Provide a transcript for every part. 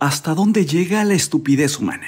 ¿Hasta dónde llega la estupidez humana?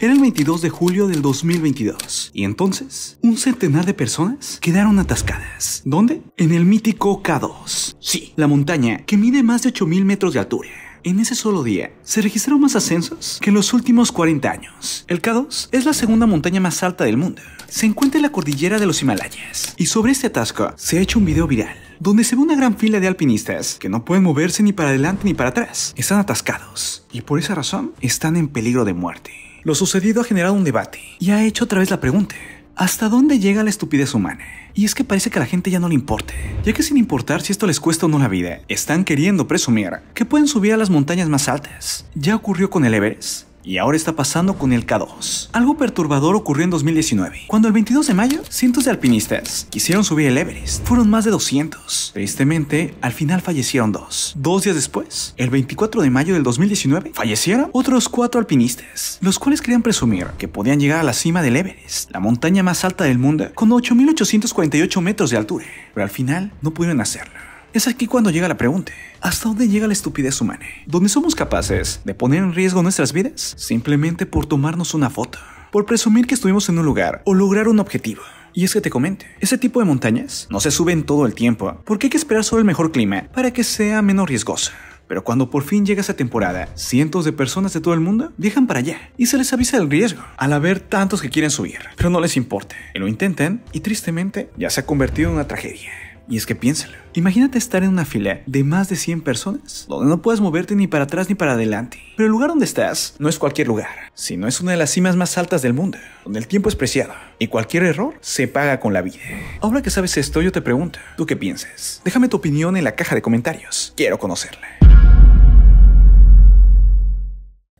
Era el 22 de julio del 2022 y entonces un centenar de personas quedaron atascadas. ¿Dónde? En el mítico K2. Sí, la montaña que mide más de 8.000 metros de altura. En ese solo día se registraron más ascensos que en los últimos 40 años. El K2 es la segunda montaña más alta del mundo. Se encuentra en la cordillera de los Himalayas y sobre este atasco se ha hecho un video viral donde se ve una gran fila de alpinistas que no pueden moverse ni para adelante ni para atrás. Están atascados y por esa razón están en peligro de muerte. Lo sucedido ha generado un debate y ha hecho otra vez la pregunta, ¿hasta dónde llega la estupidez humana? Y es que parece que a la gente ya no le importe, ya que sin importar si esto les cuesta o no la vida, están queriendo presumir que pueden subir a las montañas más altas. Ya ocurrió con el Everest, y ahora está pasando con el K2. Algo perturbador ocurrió en 2019, cuando el 22 de mayo cientos de alpinistas quisieron subir el Everest. Fueron más de 200. Tristemente, al final fallecieron dos. Dos días después, el 24 de mayo del 2019, fallecieron otros cuatro alpinistas, los cuales querían presumir que podían llegar a la cima del Everest, la montaña más alta del mundo, con 8.848 metros de altura, pero al final no pudieron hacerlo. Es aquí cuando llega la pregunta, ¿hasta dónde llega la estupidez humana? ¿Dónde somos capaces de poner en riesgo nuestras vidas simplemente por tomarnos una foto? Por presumir que estuvimos en un lugar o lograr un objetivo. Y es que te comente, ese tipo de montañas no se suben todo el tiempo, porque hay que esperar solo el mejor clima para que sea menos riesgoso Pero cuando por fin llega esa temporada, cientos de personas de todo el mundo viajan para allá y se les avisa el riesgo al haber tantos que quieren subir, pero no les importa, y lo intentan y tristemente ya se ha convertido en una tragedia. Y es que piénsalo. Imagínate estar en una fila de más de 100 personas, donde no puedes moverte ni para atrás ni para adelante. Pero el lugar donde estás no es cualquier lugar, sino es una de las cimas más altas del mundo, donde el tiempo es preciado y cualquier error se paga con la vida. Ahora que sabes esto, yo te pregunto, ¿tú qué piensas? Déjame tu opinión en la caja de comentarios. Quiero conocerla.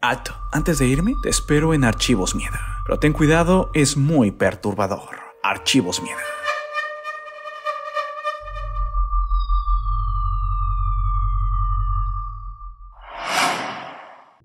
Alto, antes de irme, te espero en Archivos Miedo. Pero ten cuidado, es muy perturbador. Archivos Miedo.